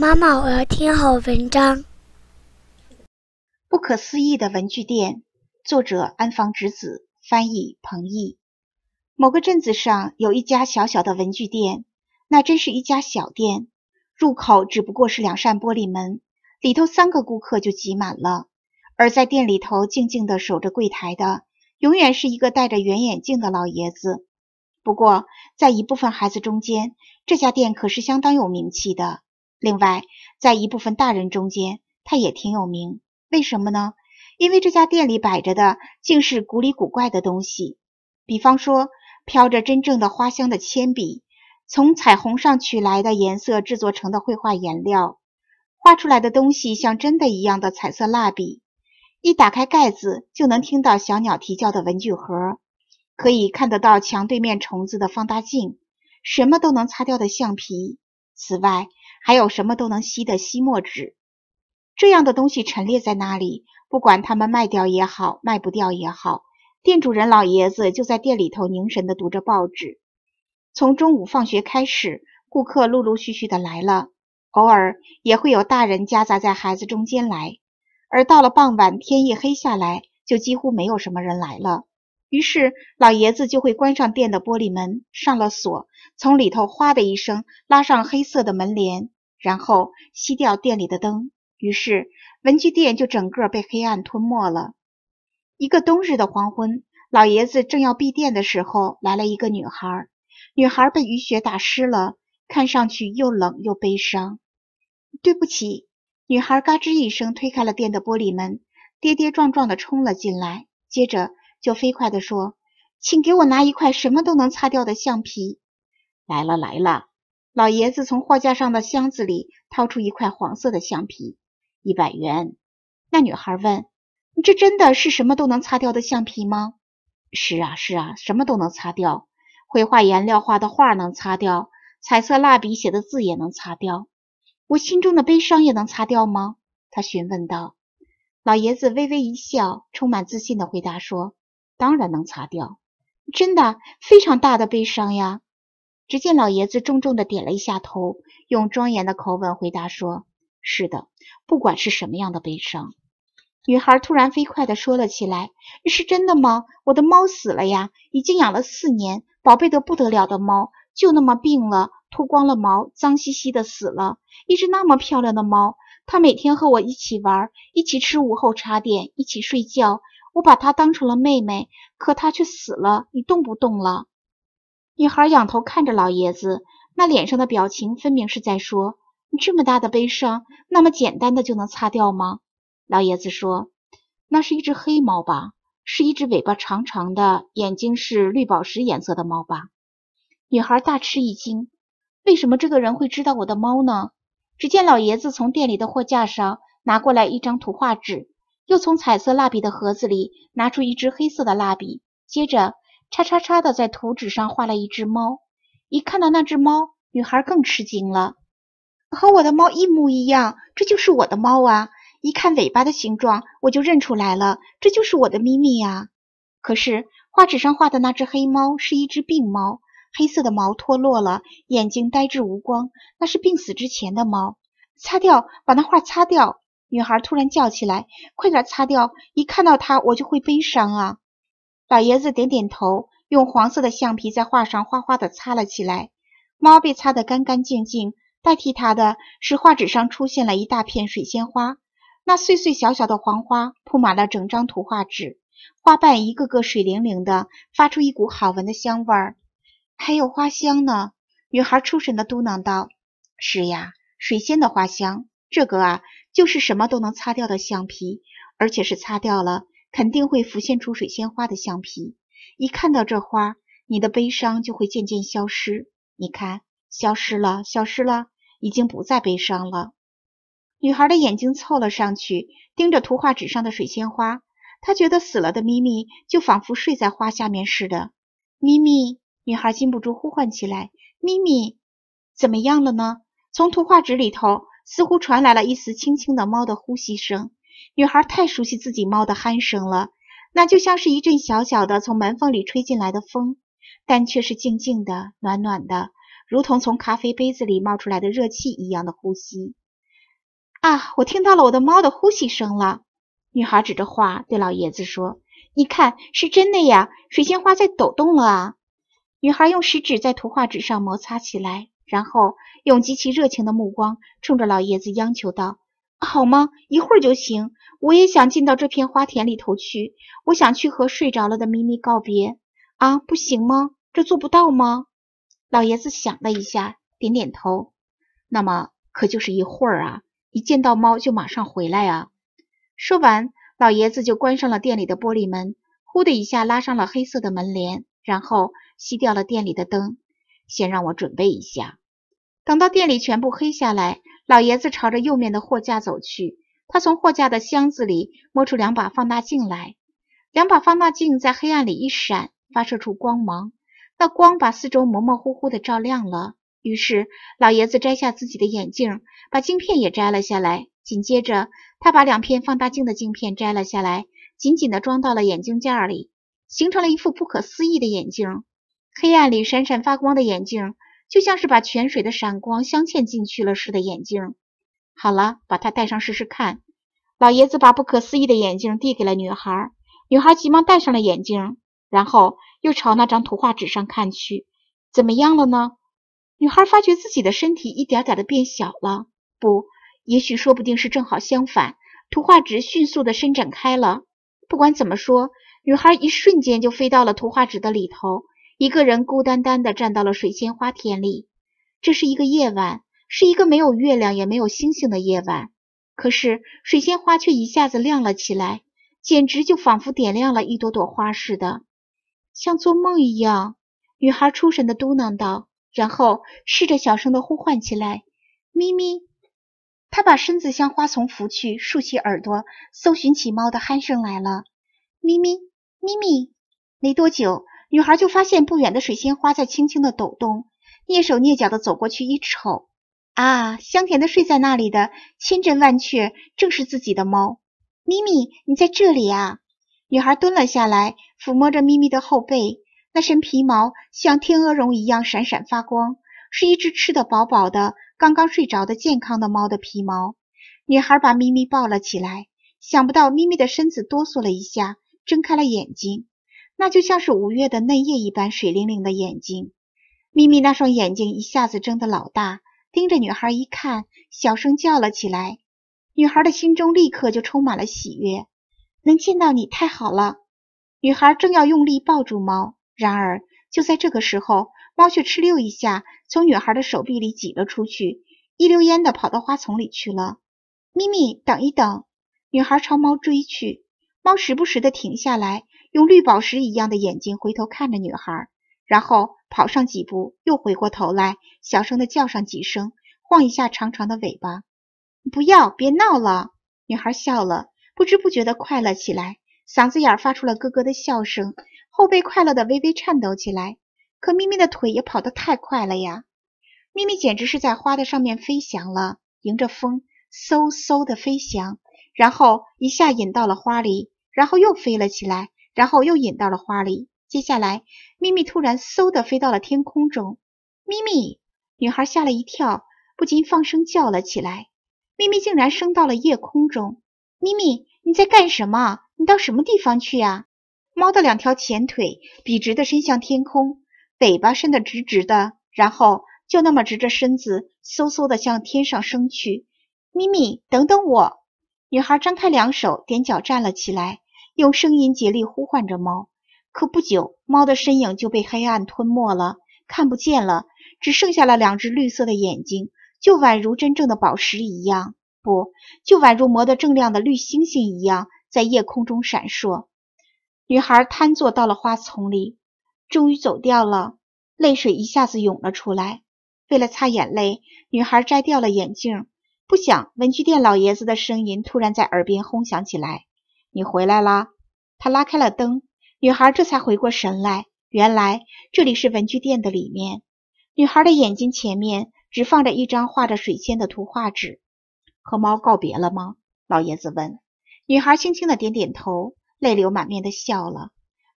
妈妈，我要听好文章。《不可思议的文具店》，作者安房直子，翻译彭懿。某个镇子上有一家小小的文具店，那真是一家小店，入口只不过是两扇玻璃门，里头三个顾客就挤满了。而在店里头静静的守着柜台的，永远是一个戴着圆眼镜的老爷子。不过，在一部分孩子中间，这家店可是相当有名气的。另外，在一部分大人中间，他也挺有名。为什么呢？因为这家店里摆着的竟是古里古怪的东西，比方说飘着真正的花香的铅笔，从彩虹上取来的颜色制作成的绘画颜料，画出来的东西像真的一样的彩色蜡笔，一打开盖子就能听到小鸟啼叫的文具盒，可以看得到墙对面虫子的放大镜，什么都能擦掉的橡皮。此外，还有什么都能吸的吸墨纸，这样的东西陈列在那里。不管他们卖掉也好，卖不掉也好，店主人老爷子就在店里头凝神地读着报纸。从中午放学开始，顾客陆陆续续的来了，偶尔也会有大人夹杂在孩子中间来。而到了傍晚，天一黑下来，就几乎没有什么人来了。于是，老爷子就会关上店的玻璃门，上了锁，从里头哗的一声拉上黑色的门帘，然后熄掉店里的灯。于是，文具店就整个被黑暗吞没了。一个冬日的黄昏，老爷子正要闭店的时候，来了一个女孩。女孩被雨雪打湿了，看上去又冷又悲伤。对不起，女孩嘎吱一声推开了店的玻璃门，跌跌撞撞地冲了进来，接着。就飞快地说：“请给我拿一块什么都能擦掉的橡皮。”来了来了，老爷子从货架上的箱子里掏出一块黄色的橡皮，一百元。那女孩问：“你这真的是什么都能擦掉的橡皮吗？”“是啊是啊，什么都能擦掉。绘画颜料画的画能擦掉，彩色蜡笔写的字也能擦掉。我心中的悲伤也能擦掉吗？”他询问道。老爷子微微一笑，充满自信地回答说。当然能擦掉，真的非常大的悲伤呀！只见老爷子重重的点了一下头，用庄严的口吻回答说：“是的，不管是什么样的悲伤。”女孩突然飞快的说了起来：“是真的吗？我的猫死了呀！已经养了四年，宝贝的不得了的猫，就那么病了，脱光了毛，脏兮兮的死了。一只那么漂亮的猫，它每天和我一起玩，一起吃午后茶点，一起睡觉。”我把她当成了妹妹，可她却死了。你动不动了？女孩仰头看着老爷子，那脸上的表情分明是在说：你这么大的悲伤，那么简单的就能擦掉吗？老爷子说：“那是一只黑猫吧？是一只尾巴长长的，眼睛是绿宝石颜色的猫吧？”女孩大吃一惊：为什么这个人会知道我的猫呢？只见老爷子从店里的货架上拿过来一张图画纸。又从彩色蜡笔的盒子里拿出一支黑色的蜡笔，接着叉叉叉的在图纸上画了一只猫。一看到那只猫，女孩更吃惊了，和我的猫一模一样，这就是我的猫啊！一看尾巴的形状，我就认出来了，这就是我的咪咪呀。可是画纸上画的那只黑猫是一只病猫，黑色的毛脱落了，眼睛呆滞无光，那是病死之前的猫。擦掉，把那画擦掉。女孩突然叫起来：“快点擦掉！一看到它，我就会悲伤啊！”老爷子点点头，用黄色的橡皮在画上哗哗地擦了起来。猫被擦得干干净净，代替它的是画纸上出现了一大片水仙花。那碎碎小小的黄花铺满了整张图画纸，花瓣一个个水灵灵的，发出一股好闻的香味儿，还有花香呢。女孩出神的嘟囔道：“是呀，水仙的花香，这个啊。”就是什么都能擦掉的橡皮，而且是擦掉了，肯定会浮现出水仙花的橡皮。一看到这花，你的悲伤就会渐渐消失。你看，消失了，消失了，已经不再悲伤了。女孩的眼睛凑了上去，盯着图画纸上的水仙花。她觉得死了的咪咪就仿佛睡在花下面似的。咪咪，女孩禁不住呼唤起来：“咪咪，怎么样了呢？从图画纸里头。”似乎传来了一丝轻轻的猫的呼吸声。女孩太熟悉自己猫的鼾声了，那就像是一阵小小的从门缝里吹进来的风，但却是静静的、暖暖的，如同从咖啡杯子里冒出来的热气一样的呼吸。啊，我听到了我的猫的呼吸声了！女孩指着画对老爷子说：“你看，是真的呀，水仙花在抖动了啊！”女孩用食指在图画纸上摩擦起来。然后用极其热情的目光冲着老爷子央求道：“好吗？一会儿就行。我也想进到这片花田里头去。我想去和睡着了的咪咪告别。啊，不行吗？这做不到吗？”老爷子想了一下，点点头。那么，可就是一会儿啊！一见到猫就马上回来啊！说完，老爷子就关上了店里的玻璃门，呼的一下拉上了黑色的门帘，然后熄掉了店里的灯。先让我准备一下，等到店里全部黑下来，老爷子朝着右面的货架走去。他从货架的箱子里摸出两把放大镜来，两把放大镜在黑暗里一闪，发射出光芒。那光把四周模模糊糊的照亮了。于是，老爷子摘下自己的眼镜，把镜片也摘了下来。紧接着，他把两片放大镜的镜片摘了下来，紧紧的装到了眼镜架里，形成了一副不可思议的眼镜。黑暗里闪闪发光的眼镜，就像是把泉水的闪光镶嵌进去了似的。眼镜，好了，把它戴上试试看。老爷子把不可思议的眼镜递给了女孩，女孩急忙戴上了眼镜，然后又朝那张图画纸上看去。怎么样了呢？女孩发觉自己的身体一点点的变小了，不，也许说不定是正好相反。图画纸迅速的伸展开了。不管怎么说，女孩一瞬间就飞到了图画纸的里头。一个人孤单单地站到了水仙花田里。这是一个夜晚，是一个没有月亮也没有星星的夜晚。可是水仙花却一下子亮了起来，简直就仿佛点亮了一朵朵花似的，像做梦一样。女孩出神地嘟囔道，然后试着小声地呼唤起来：“咪咪。”她把身子向花丛扶去，竖起耳朵搜寻起猫的鼾声来了。“咪咪，咪咪。”没多久。女孩就发现不远的水仙花在轻轻的抖动，蹑手蹑脚的走过去一瞅，啊，香甜的睡在那里的千真万确正是自己的猫咪咪，你在这里啊！女孩蹲了下来，抚摸着咪咪的后背，那身皮毛像天鹅绒一样闪闪发光，是一只吃得饱饱的、刚刚睡着的健康的猫的皮毛。女孩把咪咪抱了起来，想不到咪咪的身子哆嗦了一下，睁开了眼睛。那就像是五月的嫩叶一般水灵灵的眼睛，咪咪那双眼睛一下子睁得老大，盯着女孩一看，小声叫了起来。女孩的心中立刻就充满了喜悦，能见到你太好了。女孩正要用力抱住猫，然而就在这个时候，猫却哧溜一下从女孩的手臂里挤了出去，一溜烟的跑到花丛里去了。咪咪，等一等！女孩朝猫追去，猫时不时的停下来。用绿宝石一样的眼睛回头看着女孩，然后跑上几步，又回过头来，小声的叫上几声，晃一下长长的尾巴。不要，别闹了。女孩笑了，不知不觉的快乐起来，嗓子眼发出了咯咯的笑声，后背快乐的微微颤抖起来。可咪咪的腿也跑得太快了呀，咪咪简直是在花的上面飞翔了，迎着风嗖嗖的飞翔，然后一下引到了花里，然后又飞了起来。然后又引到了花里。接下来，咪咪突然嗖地飞到了天空中。咪咪，女孩吓了一跳，不禁放声叫了起来。咪咪竟然升到了夜空中。咪咪，你在干什么？你到什么地方去啊？猫的两条前腿笔直地伸向天空，尾巴伸得直直的，然后就那么直着身子嗖嗖地向天上升去。咪咪，等等我！女孩张开两手，踮脚站了起来。用声音竭力呼唤着猫，可不久，猫的身影就被黑暗吞没了，看不见了，只剩下了两只绿色的眼睛，就宛如真正的宝石一样，不，就宛如磨得锃亮的绿星星一样，在夜空中闪烁。女孩瘫坐到了花丛里，终于走掉了，泪水一下子涌了出来。为了擦眼泪，女孩摘掉了眼镜，不想文具店老爷子的声音突然在耳边轰响起来。你回来啦！”他拉开了灯，女孩这才回过神来。原来这里是文具店的里面。女孩的眼睛前面只放着一张画着水仙的图画纸。和猫告别了吗？老爷子问。女孩轻轻的点点头，泪流满面的笑了。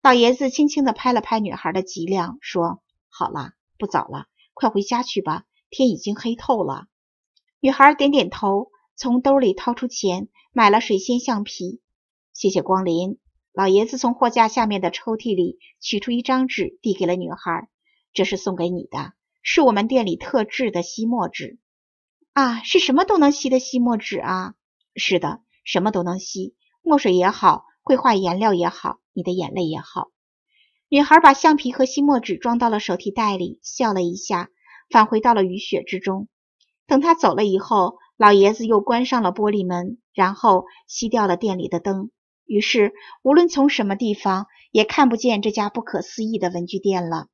老爷子轻轻的拍了拍女孩的脊梁，说：“好了，不早了，快回家去吧，天已经黑透了。”女孩点点头，从兜里掏出钱，买了水仙橡皮。谢谢光临。老爷子从货架下面的抽屉里取出一张纸，递给了女孩：“这是送给你的，是我们店里特制的吸墨纸啊，是什么都能吸的吸墨纸啊。”“是的，什么都能吸，墨水也好，绘画颜料也好，你的眼泪也好。”女孩把橡皮和吸墨纸装到了手提袋里，笑了一下，返回到了雨雪之中。等她走了以后，老爷子又关上了玻璃门，然后熄掉了店里的灯。于是，无论从什么地方，也看不见这家不可思议的文具店了。